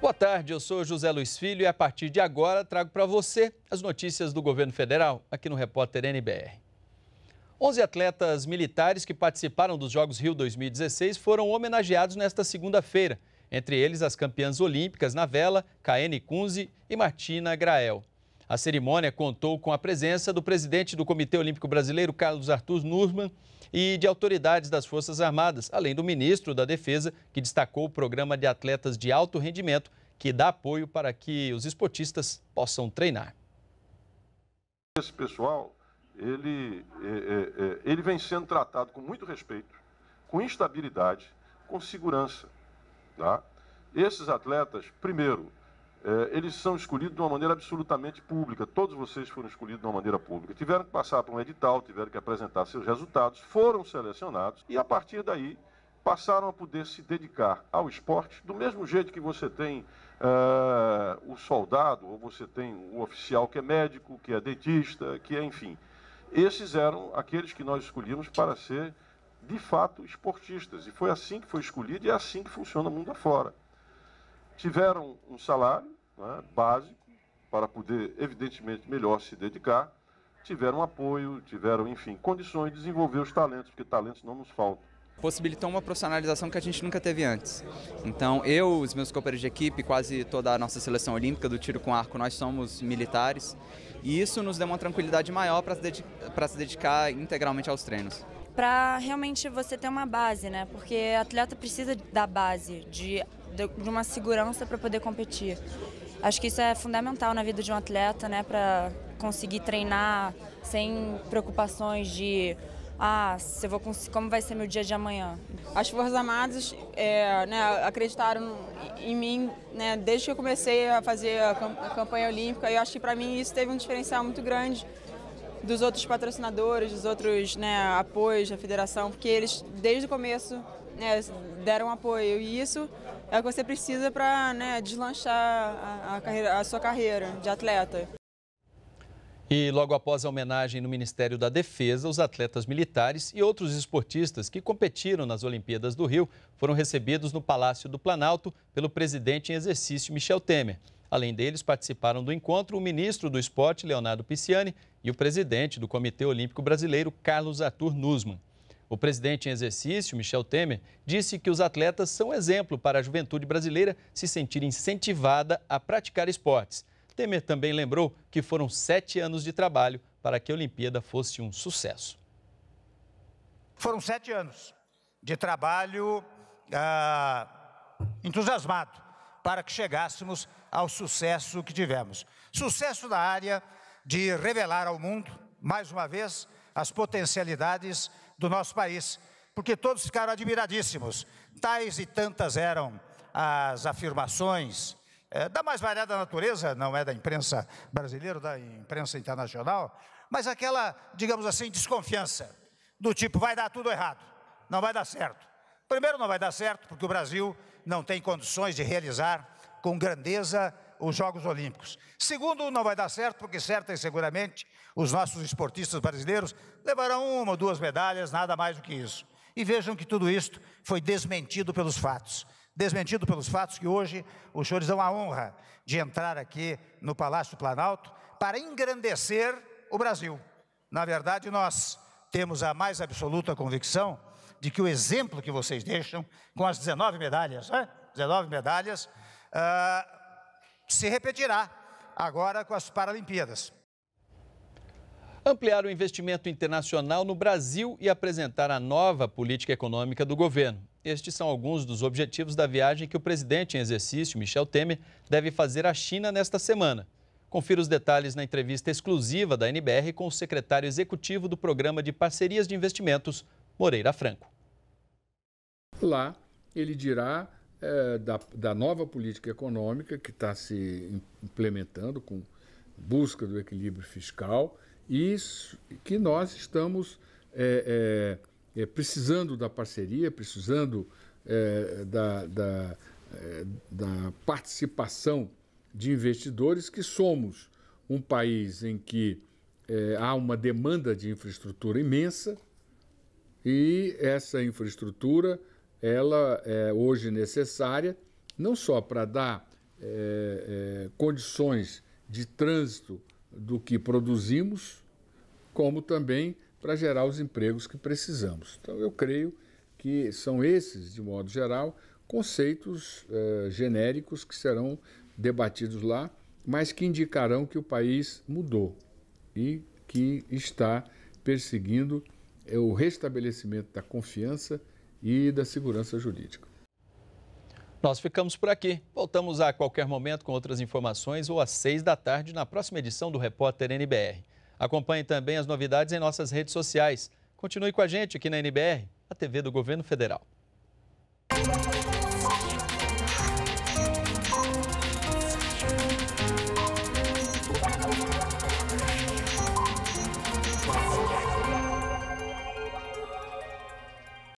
Boa tarde, eu sou José Luiz Filho e a partir de agora trago para você as notícias do governo federal aqui no Repórter NBR. 11 atletas militares que participaram dos Jogos Rio 2016 foram homenageados nesta segunda-feira, entre eles as campeãs olímpicas na vela, Kaene Kunze e Martina Grael. A cerimônia contou com a presença do presidente do Comitê Olímpico Brasileiro, Carlos Arthur Nurman, e de autoridades das Forças Armadas, além do ministro da Defesa, que destacou o programa de atletas de alto rendimento, que dá apoio para que os esportistas possam treinar. Esse pessoal, ele, é, é, é ele vem sendo tratado com muito respeito, com instabilidade, com segurança. Tá? Esses atletas, primeiro, é, eles são escolhidos de uma maneira absolutamente pública. Todos vocês foram escolhidos de uma maneira pública. Tiveram que passar por um edital, tiveram que apresentar seus resultados, foram selecionados e, a partir daí, passaram a poder se dedicar ao esporte do mesmo jeito que você tem eh, o soldado, ou você tem o oficial que é médico, que é dentista, que é, enfim. Esses eram aqueles que nós escolhíamos para ser, de fato, esportistas. E foi assim que foi escolhido e é assim que funciona o mundo afora tiveram um salário, né, básico para poder, evidentemente, melhor se dedicar, tiveram apoio, tiveram, enfim, condições de desenvolver os talentos, porque talentos não nos faltam possibilitou uma profissionalização que a gente nunca teve antes. Então, eu, os meus companheiros de equipe, quase toda a nossa seleção olímpica do tiro com arco, nós somos militares, e isso nos deu uma tranquilidade maior para se, dedicar, se dedicar integralmente aos treinos. Para realmente você ter uma base, né? Porque atleta precisa da base, de, de uma segurança para poder competir. Acho que isso é fundamental na vida de um atleta, né, para conseguir treinar sem preocupações de ah, se vou como vai ser meu dia de amanhã? As Forças Armadas é, né, acreditaram em mim né, desde que eu comecei a fazer a campanha olímpica e acho que para mim isso teve um diferencial muito grande dos outros patrocinadores, dos outros né, apoios da federação, porque eles desde o começo né, deram apoio e isso é o que você precisa para né, deslanchar a, a, carreira, a sua carreira de atleta. E logo após a homenagem no Ministério da Defesa, os atletas militares e outros esportistas que competiram nas Olimpíadas do Rio foram recebidos no Palácio do Planalto pelo presidente em exercício Michel Temer. Além deles, participaram do encontro o ministro do Esporte, Leonardo Pisciani, e o presidente do Comitê Olímpico Brasileiro, Carlos Arthur Nusman. O presidente em exercício, Michel Temer, disse que os atletas são exemplo para a juventude brasileira se sentir incentivada a praticar esportes. Temer também lembrou que foram sete anos de trabalho para que a Olimpíada fosse um sucesso. Foram sete anos de trabalho ah, entusiasmado para que chegássemos ao sucesso que tivemos. Sucesso na área de revelar ao mundo, mais uma vez, as potencialidades do nosso país, porque todos ficaram admiradíssimos. Tais e tantas eram as afirmações é, da mais variada natureza, não é da imprensa brasileira, da imprensa internacional, mas aquela, digamos assim, desconfiança, do tipo, vai dar tudo errado, não vai dar certo. Primeiro, não vai dar certo, porque o Brasil não tem condições de realizar com grandeza os Jogos Olímpicos. Segundo, não vai dar certo, porque certa e seguramente os nossos esportistas brasileiros levarão uma ou duas medalhas, nada mais do que isso. E vejam que tudo isto foi desmentido pelos fatos. Desmentido pelos fatos que hoje os senhores dão a honra de entrar aqui no Palácio Planalto para engrandecer o Brasil. Na verdade, nós temos a mais absoluta convicção de que o exemplo que vocês deixam, com as 19 medalhas, né? 19 medalhas, uh, se repetirá agora com as Paralimpíadas. Ampliar o investimento internacional no Brasil e apresentar a nova política econômica do governo. Estes são alguns dos objetivos da viagem que o presidente em exercício, Michel Temer, deve fazer à China nesta semana. Confira os detalhes na entrevista exclusiva da NBR com o secretário executivo do Programa de Parcerias de Investimentos, Moreira Franco. Lá, ele dirá é, da, da nova política econômica que está se implementando com busca do equilíbrio fiscal e que nós estamos é, é, é, precisando da parceria, precisando é, da, da, é, da participação de investidores que somos um país em que há uma demanda de infraestrutura imensa e essa infraestrutura ela é hoje necessária, não só para dar é, é, condições de trânsito do que produzimos, como também para gerar os empregos que precisamos. Então, eu creio que são esses, de modo geral, conceitos é, genéricos que serão debatidos lá, mas que indicarão que o país mudou e que está perseguindo é, o restabelecimento da confiança e da segurança jurídica. Nós ficamos por aqui. Voltamos a qualquer momento com outras informações ou às seis da tarde na próxima edição do Repórter NBR. Acompanhe também as novidades em nossas redes sociais. Continue com a gente aqui na NBR, a TV do Governo Federal.